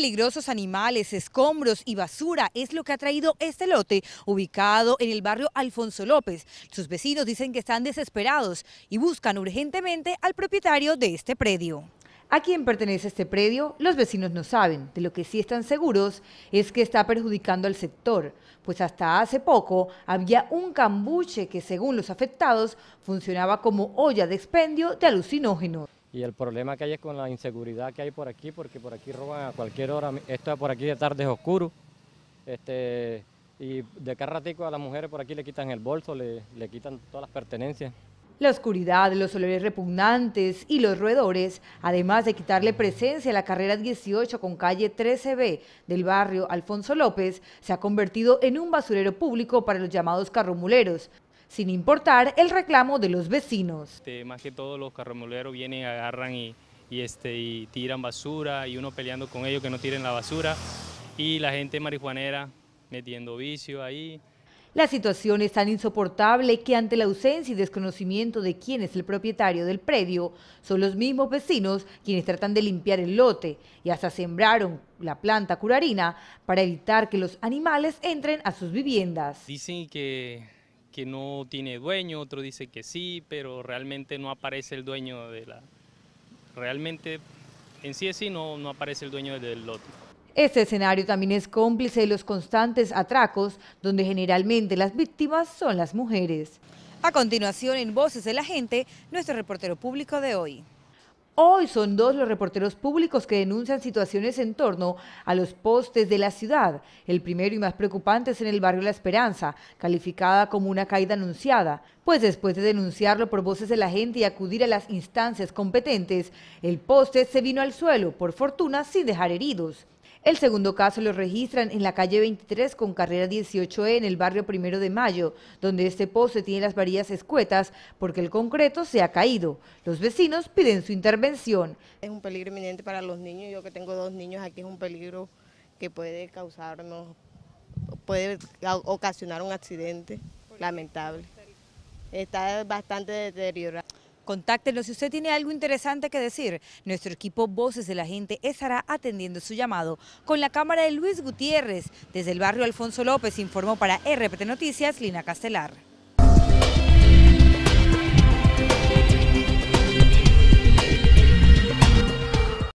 peligrosos animales, escombros y basura es lo que ha traído este lote ubicado en el barrio Alfonso López. Sus vecinos dicen que están desesperados y buscan urgentemente al propietario de este predio. A quién pertenece este predio, los vecinos no saben. De lo que sí están seguros es que está perjudicando al sector, pues hasta hace poco había un cambuche que, según los afectados, funcionaba como olla de expendio de alucinógenos. Y el problema que hay es con la inseguridad que hay por aquí, porque por aquí roban a cualquier hora. Esto por aquí de tarde es oscuro. Este, y de cada ratico a las mujeres por aquí le quitan el bolso, le, le quitan todas las pertenencias. La oscuridad, los olores repugnantes y los roedores, además de quitarle presencia a la carrera 18 con calle 13B del barrio Alfonso López, se ha convertido en un basurero público para los llamados carromuleros, sin importar el reclamo de los vecinos. Este, más que todo los carromoleros vienen, agarran y, este, y tiran basura y uno peleando con ellos que no tiren la basura y la gente marihuanera metiendo vicio ahí. La situación es tan insoportable que ante la ausencia y desconocimiento de quién es el propietario del predio, son los mismos vecinos quienes tratan de limpiar el lote y hasta sembraron la planta curarina para evitar que los animales entren a sus viviendas. Dicen que que no tiene dueño, otro dice que sí, pero realmente no aparece el dueño de la... Realmente en sí es sí no, no aparece el dueño del lote. Este escenario también es cómplice de los constantes atracos, donde generalmente las víctimas son las mujeres. A continuación, en Voces de la Gente, nuestro reportero público de hoy. Hoy son dos los reporteros públicos que denuncian situaciones en torno a los postes de la ciudad. El primero y más preocupante es en el barrio La Esperanza, calificada como una caída anunciada, pues después de denunciarlo por voces de la gente y acudir a las instancias competentes, el poste se vino al suelo, por fortuna sin dejar heridos. El segundo caso lo registran en la calle 23 con carrera 18E en el barrio Primero de Mayo, donde este poste tiene las varillas escuetas porque el concreto se ha caído. Los vecinos piden su intervención. Es un peligro inminente para los niños, yo que tengo dos niños aquí es un peligro que puede causarnos, puede ocasionar un accidente lamentable. Está bastante deteriorado. Contáctenos si usted tiene algo interesante que decir. Nuestro equipo Voces de la Gente estará atendiendo su llamado. Con la cámara de Luis Gutiérrez, desde el barrio Alfonso López, informó para RPT Noticias, Lina Castelar.